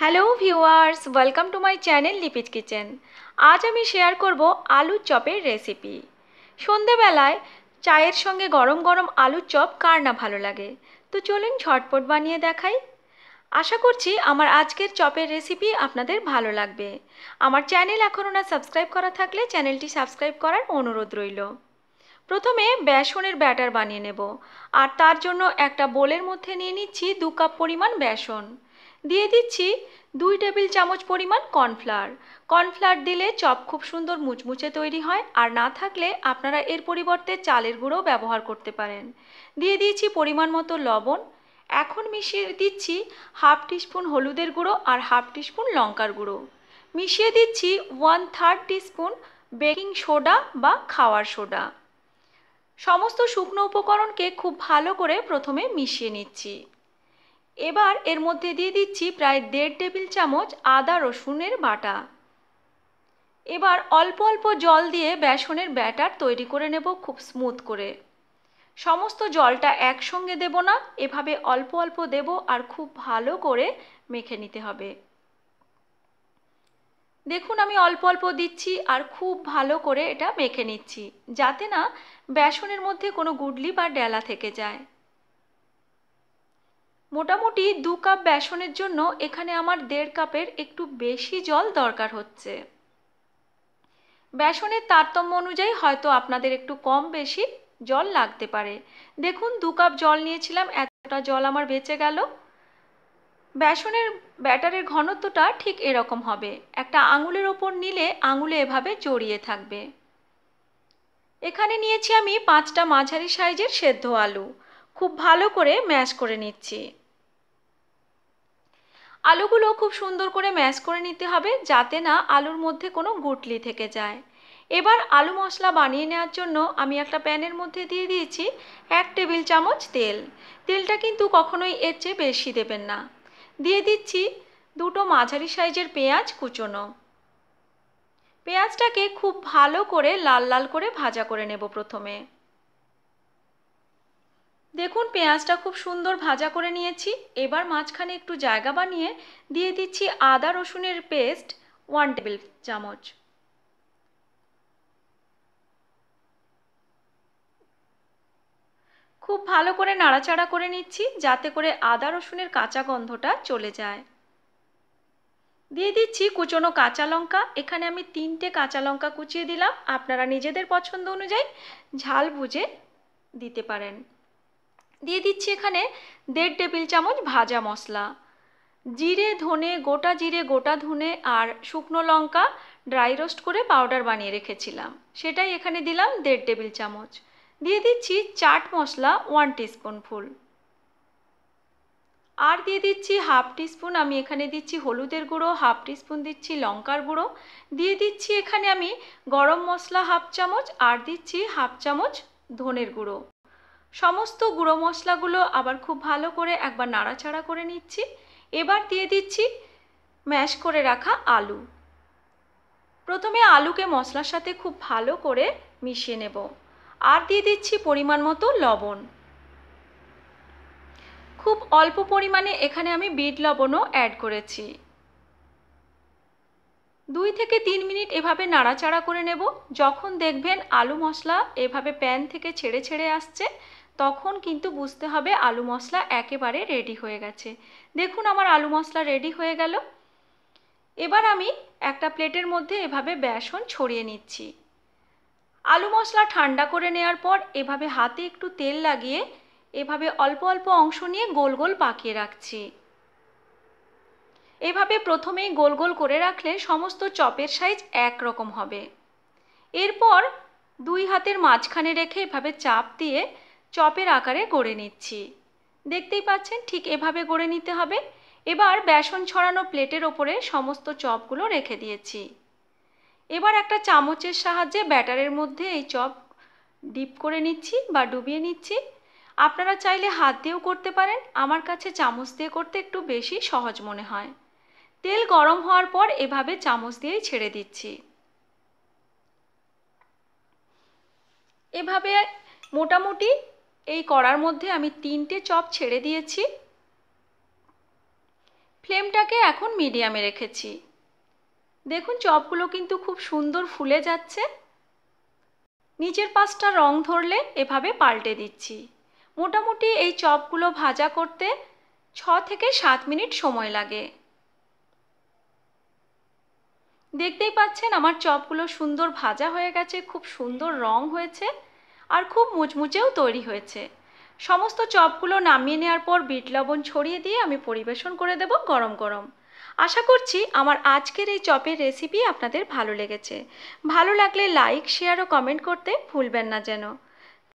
hello viewers welcome to my channel lipid kitchen আজ আমি share করব আলু চপের রেসিপি সন্ধেবেলায় চায়ের সঙ্গে গরম গরম আলুর চপ কার না ভালো লাগে তো চলুন ঝটপট বানিয়ে দেখাই আশা করছি আমার আজকের চপের রেসিপি আপনাদের ভালো লাগবে আমার চ্যানেল এখনও না সাবস্ক্রাইব করা থাকলে চ্যানেলটি সাবস্ক্রাইব করার অনুরোধ রইল প্রথমে বেসনের ব্যাটার বানিয়ে নেব আর তার জন্য একটা বোলের মধ্যে নিয়ে নিচ্ছি দু কাপ পরিমাণ বেসন দিয়ে দিচ্ছি দুই টেবিল চামচ পরিমাণ কর্নফ্লাওয়ার কর্নফ্লাওয়ার দিলে চপ খুব সুন্দর মুচমুচে তৈরি হয় আর না থাকলে আপনারা এর পরিবর্তে চালের গুঁড়ো ব্যবহার করতে পারেন দিয়ে দিয়েছি পরিমাণ মতো লবণ এখন মিশিয়ে দিচ্ছি হাফ টিস্পুন হলুদের গুঁড়ো আর হাফ টিস্পুন লঙ্কার গুঁড়ো মিশিয়ে দিচ্ছি one third teaspoon baking soda বা খাওয়ার সোডা সমস্ত শুকনো উপকরণকে খুব ভালো করে প্রথমে মিশিয়ে নিচ্ছি এবার এর মধ্যে দিয়ে দিচ্ছি প্রায় দেড় টেবিল চামচ আদা রসুনের বাটা এবার অল্প অল্প জল দিয়ে বেসনের ব্যাটার তৈরি করে নেব খুব স্মুথ করে সমস্ত জলটা একসঙ্গে দেব না এভাবে অল্প অল্প দেব আর খুব ভালো করে মেখে নিতে হবে দেখুন আমি অল্প অল্প দিচ্ছি আর খুব ভালো করে এটা মেখে নিচ্ছি যাতে না বেসনের মধ্যে কোনো গুডলি বা ডেলা থেকে যায় মোটামুটি দু কাপ বেসনের জন্য এখানে আমার দেড় কাপের একটু বেশি জল দরকার হচ্ছে বেসনের তারতম্য অনুযায়ী হয়তো আপনাদের একটু কম বেশি জল লাগতে পারে দেখুন দু কাপ জল নিয়েছিলাম এতটা জল আমার বেঁচে গেল বেসনের ব্যাটারের ঘনত্বটা ঠিক এরকম হবে একটা আঙুলের ওপর নিলে আঙুলে এভাবে জড়িয়ে থাকবে এখানে নিয়েছি আমি পাঁচটা মাঝারি সাইজের সেদ্ধ আলু খুব ভালো করে ম্যাশ করে নিচ্ছি আলুগুলো খুব সুন্দর করে ম্যাশ করে নিতে হবে যাতে না আলুর মধ্যে কোনো গুটলি থেকে যায় এবার আলু মশলা বানিয়ে নেওয়ার জন্য আমি একটা প্যানের মধ্যে দিয়ে দিয়েছি এক টেবিল চামচ তেল তেলটা কিন্তু কখনোই এর চেয়ে বেশি দেবেন না দিয়ে দিচ্ছি দুটো মাঝারি সাইজের পেঁয়াজ কুচোনো পেঁয়াজটাকে খুব ভালো করে লাল লাল করে ভাজা করে নেব প্রথমে দেখুন পেঁয়াজটা খুব সুন্দর ভাজা করে নিয়েছি এবার মাঝখানে একটু জায়গা বানিয়ে দিয়ে দিচ্ছি আদা রসুনের পেস্ট ওয়ান টেবিল চামচ খুব ভালো করে নাড়াচাড়া করে নিচ্ছি যাতে করে আদা রসুনের কাঁচা গন্ধটা চলে যায় দিয়ে দিচ্ছি কুচনো কাঁচা লঙ্কা এখানে আমি তিনটে কাঁচা লঙ্কা কুচিয়ে দিলাম আপনারা নিজেদের পছন্দ অনুযায়ী ঝাল বুঝে দিতে পারেন দিয়ে দিচ্ছি এখানে দেড় টেবিল চামচ ভাজা মশলা জিরে ধনে গোটা জিরে গোটা ধনে আর শুকনো লঙ্কা ড্রাই রোস্ট করে পাউডার বানিয়ে রেখেছিলাম সেটাই এখানে দিলাম দেড় টেবিল চামচ দিয়ে দিচ্ছি chaat masala one teaspoon full আর দিয়ে দিচ্ছি হাফ টিস্পুন আমি এখানে দিচ্ছি হলুদের গুঁড়ো হাফ টিস্পুন দিচ্ছি লঙ্কার গুঁড়ো দিয়ে দিচ্ছি এখানে আমি গরম মশলা হাফ চামচ আর দিচ্ছি হাফ চামচ ধনের গুঁড়ো সমস্ত গুঁড়ো মশলাগুলো আবার খুব ভালো করে একবার নাড়াচাড়া করে নিচ্ছি এবার দিয়ে দিচ্ছি ম্যাশ করে রাখা আলু প্রথমে আলুকে মশলার সাথে খুব ভালো করে মিশিয়ে নেব আর দিয়ে দিচ্ছি পরিমাণ মতো লবণ খুব অল্প পরিমাণে এখানে আমি বিট লবণও অ্যাড করেছি দুই থেকে তিন মিনিট এভাবে নাড়াচাড়া করে নেব যখন দেখবেন আলু মশলা এভাবে প্যান থেকে ছেড়ে ছেড়ে আসছে তখন কিন্তু বুঝতে হবে আলু মশলা একেবারে রেডি হয়ে গেছে দেখুন আমার আলু মশলা রেডি হয়ে গেল এবার আমি একটা প্লেটের মধ্যে এভাবে বেসন ছড়িয়ে নিচ্ছি আলু মশলা ঠান্ডা করে নেওয়ার পর এভাবে হাতে একটু তেল লাগিয়ে এভাবে অল্প অল্প অংশ নিয়ে গোল গোল পাকিয়ে রাখছি এভাবে প্রথমেই গোল গোল করে রাখলে সমস্ত চপের সাইজ এক রকম হবে এরপর দুই হাতের মাঝখানে রেখে এভাবে চাপ দিয়ে চপের আকারে গড়ে নিচ্ছি দেখতেই পাচ্ছেন ঠিক এভাবে গড়ে নিতে হবে এবার বেসন ছড়ানো প্লেটের ওপরে সমস্ত চপগুলো রেখে দিয়েছি এবার একটা চামচের সাহায্যে ব্যাটারের মধ্যে এই চপ ডিপ করে নিচ্ছি বা ডুবিয়ে নিচ্ছি আপনারা চাইলে হাত দিয়েও করতে পারেন আমার কাছে চামচ দিয়ে করতে একটু বেশি সহজ মনে হয় তেল গরম হওয়ার পর এভাবে চামচ দিয়েই ছেড়ে দিচ্ছি এভাবে মোটামুটি এই কড়ার মধ্যে আমি তিনটে চপ ছেড়ে দিয়েছি ফ্লেমটাকে এখন মিডিয়ামে রেখেছি দেখুন চপগুলো কিন্তু খুব সুন্দর ফুলে যাচ্ছে নিচের পাশটা রং ধরলে এভাবে পাল্টে দিচ্ছি মোটামুটি এই চপগুলো ভাজা করতে ছ থেকে সাত মিনিট সময় লাগে দেখতেই পাচ্ছেন আমার চপগুলো সুন্দর ভাজা হয়ে গেছে খুব সুন্দর রং হয়েছে আর খুব মুচমুচেও তৈরি হয়েছে সমস্ত চপগুলো নামিয়ে নেওয়ার পর বিট লবণ ছড়িয়ে দিয়ে আমি পরিবেশন করে দেব গরম গরম আশা করছি আমার আজকের এই চপের রেসিপি আপনাদের ভালো লেগেছে ভালো লাগলে লাইক শেয়ার ও কমেন্ট করতে ভুলবেন না যেন